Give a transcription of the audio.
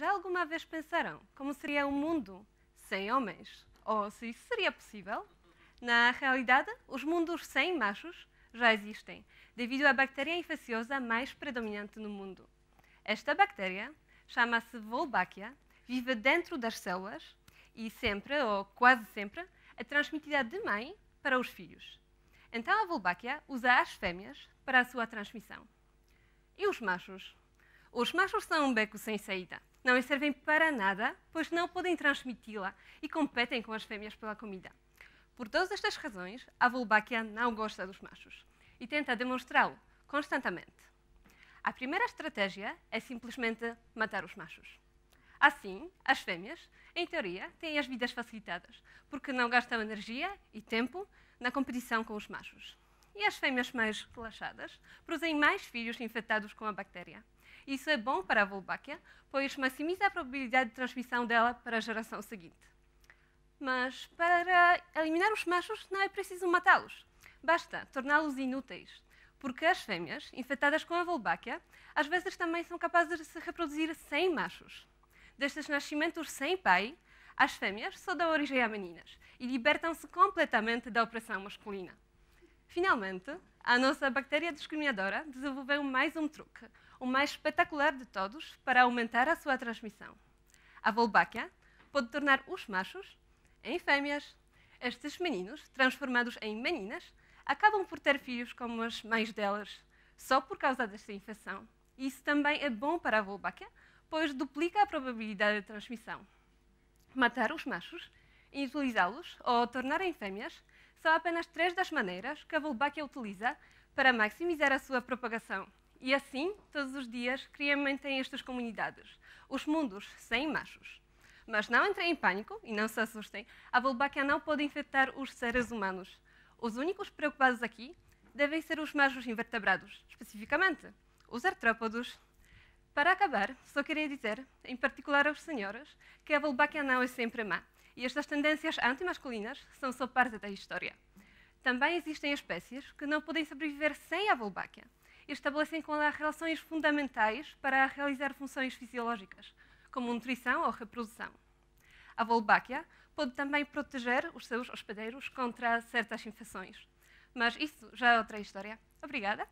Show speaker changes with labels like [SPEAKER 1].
[SPEAKER 1] Já alguma vez pensaram como seria um mundo sem homens? Ou se isso seria possível? Na realidade, os mundos sem machos já existem, devido à bactéria infecciosa mais predominante no mundo. Esta bactéria chama-se Wolbachia, vive dentro das células e sempre, ou quase sempre, é transmitida de mãe para os filhos. Então a Wolbachia usa as fêmeas para a sua transmissão. E os machos? Os machos são um beco sem saída. Não lhes servem para nada, pois não podem transmiti-la e competem com as fêmeas pela comida. Por todas estas razões, a Vulbáquia não gosta dos machos e tenta demonstrá-lo constantemente. A primeira estratégia é simplesmente matar os machos. Assim, as fêmeas, em teoria, têm as vidas facilitadas, porque não gastam energia e tempo na competição com os machos e as fêmeas mais relaxadas produzem mais filhos infectados com a bactéria. Isso é bom para a Wolbachia, pois maximiza a probabilidade de transmissão dela para a geração seguinte. Mas para eliminar os machos não é preciso matá-los. Basta torná-los inúteis, porque as fêmeas, infectadas com a Wolbachia, às vezes também são capazes de se reproduzir sem machos. Destes nascimentos sem pai, as fêmeas só dão origem a meninas e libertam-se completamente da opressão masculina. Finalmente, a nossa bactéria discriminadora desenvolveu mais um truque, o mais espetacular de todos para aumentar a sua transmissão. A Wolbachia pode tornar os machos em fêmeas. Estes meninos, transformados em meninas, acabam por ter filhos como as mães delas, só por causa desta infecção. Isso também é bom para a Wolbachia, pois duplica a probabilidade de transmissão. Matar os machos, inutilizá-los ou tornarem fêmeas são apenas três das maneiras que a Wolbachia utiliza para maximizar a sua propagação. E assim, todos os dias, cria e mantém estas comunidades, os mundos sem machos. Mas não entrem em pânico e não se assustem, a Wolbachia não pode infectar os seres humanos. Os únicos preocupados aqui devem ser os machos invertebrados, especificamente os artrópodos. Para acabar, só queria dizer, em particular aos senhores, que a Wolbachia não é sempre má. E estas tendências antimasculinas são só parte da história. Também existem espécies que não podem sobreviver sem a Wolbachia e estabelecem com ela relações fundamentais para realizar funções fisiológicas, como nutrição ou reprodução. A Wolbachia pode também proteger os seus hospedeiros contra certas infecções. Mas isso já é outra história. Obrigada.